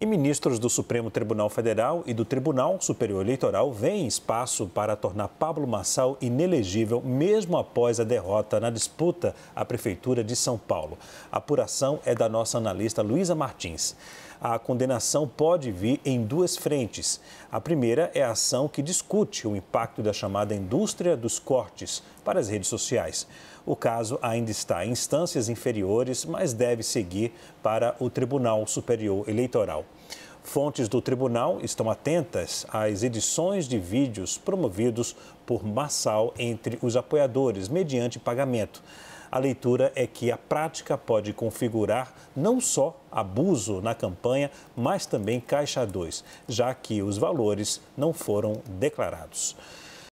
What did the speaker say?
E ministros do Supremo Tribunal Federal e do Tribunal Superior Eleitoral veem espaço para tornar Pablo Massal inelegível mesmo após a derrota na disputa à Prefeitura de São Paulo. A apuração é da nossa analista Luísa Martins. A condenação pode vir em duas frentes. A primeira é a ação que discute o impacto da chamada indústria dos cortes para as redes sociais. O caso ainda está em instâncias inferiores, mas deve seguir para o Tribunal Superior Eleitoral. Fontes do tribunal estão atentas às edições de vídeos promovidos por Massal entre os apoiadores, mediante pagamento. A leitura é que a prática pode configurar não só abuso na campanha, mas também Caixa 2, já que os valores não foram declarados.